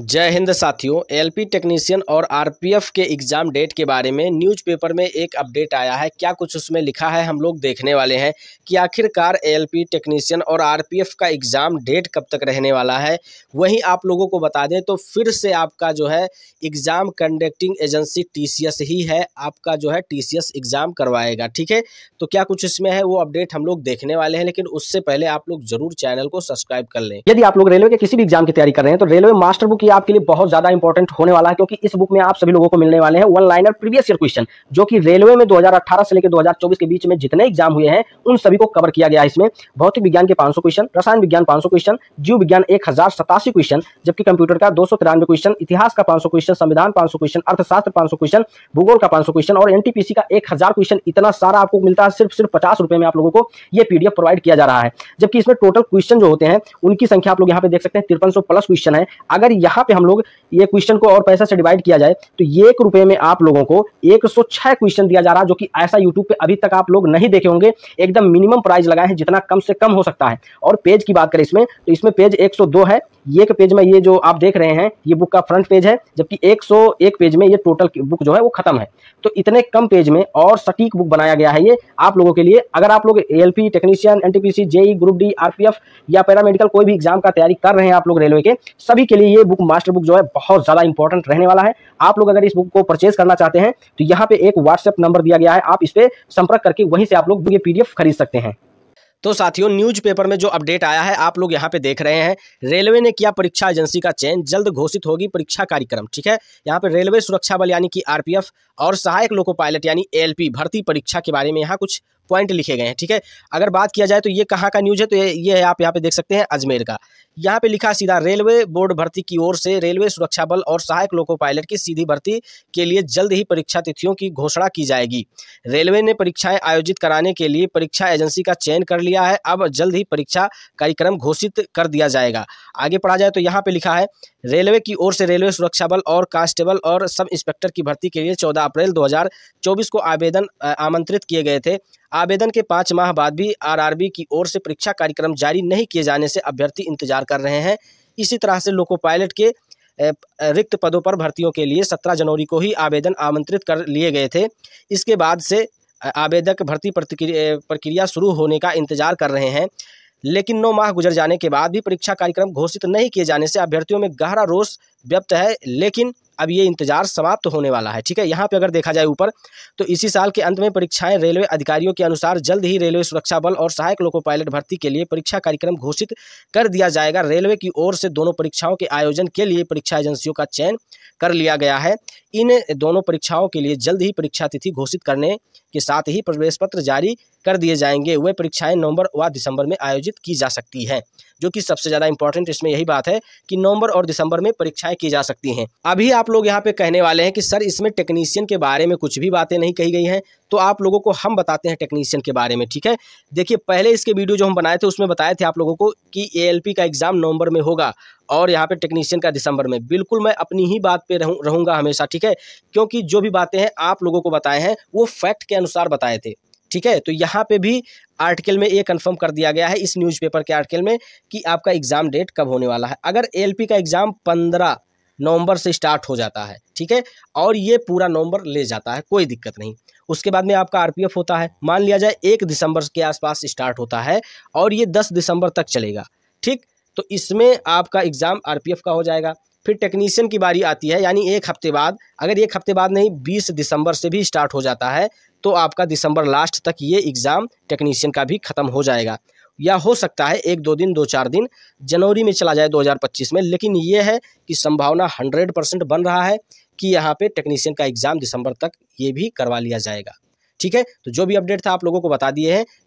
जय हिंद साथियों LP technician और आरपीएफ के एग्ज़ाम डेट के बारे में न्यूज़पेपर में एक अपडेट आया है क्या कुछ उसमें लिखा है हम लोग देखने वाले हैं कि आखिरकार एलपी टेक्नीशियन और आरपीएफ का एग्ज़ाम डेट कब तक रहने वाला है वहीं आप लोगों को बता दें तो फिर से आपका जो है एग्ज़ाम कंडक्टिंग एजेंसी टी ही है आपका जो है टी एग्ज़ाम करवाएगा ठीक है तो क्या कुछ इसमें है वो अपडेट हम लोग देखने वाले हैं लेकिन उससे पहले आप लोग जरूर चैनल को सब्सक्राइब कर लें यदि आप लोग रेलवे के किसी भी एग्ज़ाम की तैयारी कर रहे हैं तो रेलवे मास्टर बुक कि आपके लिए बहुत ज्यादा इंपॉर्टेंट होने वाला है क्योंकि इस बुक में आप सभी लोगों को मिलने वाले हैं one liner previous year question जो कि रेलवे में 2018 से लेकर 2024 के बीच में जितने एग्जाम हुए हैं उन सभी को कवर किया गया इसमें भौतिक विज्ञान के पांच क्वेश्चन रसायन विज्ञान पांच क्वेश्चन जीव विज्ञान एक क्वेश्चन जबकि कंप्यूटर का दो क्वेश्चन इतिहास का पांच क्वेश्चन संविधान पांच क्वेश्चन अर्थशास्त्र पांच क्वेश्चन भूगोल का पांच क्वेश्चन और एनटीपीसी का एक क्वेश्चन इतना सारा आपको मिलता है सिर्फ सिर्फ पचास में आप लोगों को यह पीडीएफ प्रोवाइड किया जा रहा है जबकि इसमें टोटल क्वेश्चन जो होते हैं उनकी संख्या आप लोग यहाँ पे देख सकते हैं तिरपन प्लस क्वेश्चन है अगर यहाँ यहाँ पे हम लोग ये क्वेश्चन को और पैसा से डिवाइड किया जाए तो एक रुपए में आप लोगों को 106 क्वेश्चन दिया जा रहा है जो कि ऐसा यूट्यूब पे अभी तक आप लोग नहीं देखे होंगे एकदम मिनिमम प्राइस लगाए हैं जितना कम से कम हो सकता है और पेज की बात करें इसमें तो इसमें पेज एक है ये के पेज में ये जो आप देख रहे हैं ये बुक का फ्रंट पेज है जबकि 101 पेज में ये टोटल बुक जो है वो खत्म है तो इतने कम पेज में और सटीक बुक बनाया गया है ये आप लोगों के लिए अगर आप लोग A technician N T JE group D R या पैरामेडिकल कोई भी एग्जाम का तैयारी कर रहे हैं आप लोग रेलवे के सभी के लिए ये बुक मास्टर बुक जो है बहुत ज़्यादा इंपॉर्टेंट रहने वाला है आप लोग अगर इस बुक को परचेज करना चाहते हैं तो यहाँ पे एक व्हाट्सएप नंबर दिया गया है आप इस पर संपर्क करके वहीं से आप लोग ये पीडीएफ खरीद सकते हैं तो साथियों न्यूज़पेपर में जो अपडेट आया है आप लोग यहाँ पे देख रहे हैं रेलवे ने किया परीक्षा एजेंसी का चयन जल्द घोषित होगी परीक्षा कार्यक्रम ठीक है यहाँ पे रेलवे सुरक्षा बल यानी कि आरपीएफ और सहायक लोको पायलट यानी एलपी भर्ती परीक्षा के बारे में यहाँ कुछ पॉइंट लिखे गए हैं ठीक है अगर बात किया जाए तो ये कहाँ का न्यूज़ है तो ये ये है आप यहाँ पे देख सकते हैं अजमेर का यहाँ पे लिखा सीधा रेलवे बोर्ड भर्ती की ओर से रेलवे सुरक्षा बल और सहायक लोको पायलट की सीधी भर्ती के लिए जल्द ही परीक्षा तिथियों की घोषणा की जाएगी रेलवे ने परीक्षाएं आयोजित कराने के लिए परीक्षा एजेंसी का चयन कर लिया है अब जल्द ही परीक्षा कार्यक्रम घोषित कर दिया जाएगा आगे पढ़ा जाए तो यहाँ पे लिखा है रेलवे की ओर से रेलवे सुरक्षा बल और कांस्टेबल और सब इंस्पेक्टर की भर्ती के लिए चौदह अप्रैल दो को आवेदन आमंत्रित किए गए थे आवेदन के पाँच माह बाद भी आरआरबी की ओर से परीक्षा कार्यक्रम जारी नहीं किए जाने से अभ्यर्थी इंतजार कर रहे हैं इसी तरह से लोको पायलट के रिक्त पदों पर भर्तियों के लिए 17 जनवरी को ही आवेदन आमंत्रित कर लिए गए थे इसके बाद से आवेदक भर्ती प्रक्रिया शुरू होने का इंतजार कर रहे हैं लेकिन नौ माह गुजर जाने के बाद भी परीक्षा कार्यक्रम घोषित नहीं किए जाने से अभ्यर्थियों में गहरा रोष व्यक्त है लेकिन अब ये इंतजार समाप्त होने वाला है ठीक है यहाँ पे अगर देखा जाए ऊपर तो इसी साल के अंत में परीक्षाएं रेलवे अधिकारियों के अनुसार जल्द ही रेलवे सुरक्षा बल और सहायक लोको पायलट भर्ती के लिए परीक्षा कार्यक्रम घोषित कर दिया जाएगा रेलवे की ओर से दोनों परीक्षाओं के आयोजन के लिए परीक्षा एजेंसियों का चयन कर लिया गया है इन दोनों परीक्षाओं के लिए जल्द ही परीक्षा तिथि घोषित करने के साथ ही प्रवेश पत्र जारी कर दिए जाएंगे वे परीक्षाएं नवंबर व दिसंबर में आयोजित की जा सकती हैं जो कि सबसे ज़्यादा इंपॉर्टेंट इसमें यही बात है कि नवंबर और दिसंबर में परीक्षाएं की जा सकती हैं अभी आप लोग यहाँ पे कहने वाले हैं कि सर इसमें टेक्नीशियन के बारे में कुछ भी बातें नहीं कही गई हैं तो आप लोगों को हम बताते हैं टेक्नीशियन के बारे में ठीक है देखिए पहले इसके वीडियो जो हम बनाए थे उसमें बताए थे आप लोगों को कि ए का एग्ज़ाम नवंबर में होगा और यहाँ पे टेक्नीशियन का दिसंबर में बिल्कुल मैं अपनी ही बात पे रहूँ रहूँगा हमेशा ठीक है क्योंकि जो भी बातें हैं आप लोगों को बताए हैं वो फैक्ट के अनुसार बताए थे ठीक है तो यहाँ पे भी आर्टिकल में ये कंफर्म कर दिया गया है इस न्यूज़पेपर के आर्टिकल में कि आपका एग्ज़ाम डेट कब होने वाला है अगर ए का एग्ज़ाम पंद्रह नवंबर से स्टार्ट हो जाता है ठीक है और ये पूरा नवंबर ले जाता है कोई दिक्कत नहीं उसके बाद में आपका आरपीएफ होता है मान लिया जाए एक दिसंबर के आसपास स्टार्ट होता है और ये दस दिसंबर तक चलेगा ठीक तो इसमें आपका एग्ज़ाम आरपीएफ का हो जाएगा फिर टेक्नीशियन की बारी आती है यानी एक हफ्ते बाद अगर एक हफ्ते बाद नहीं बीस दिसंबर से भी स्टार्ट हो जाता है तो आपका दिसंबर लास्ट तक ये एग्ज़ाम टेक्नीशियन का भी ख़त्म हो जाएगा या हो सकता है एक दो दिन दो चार दिन जनवरी में चला जाए 2025 में लेकिन ये है कि संभावना 100 परसेंट बन रहा है कि यहाँ पे टेक्नीशियन का एग्ज़ाम दिसंबर तक ये भी करवा लिया जाएगा ठीक है तो जो भी अपडेट था आप लोगों को बता दिए हैं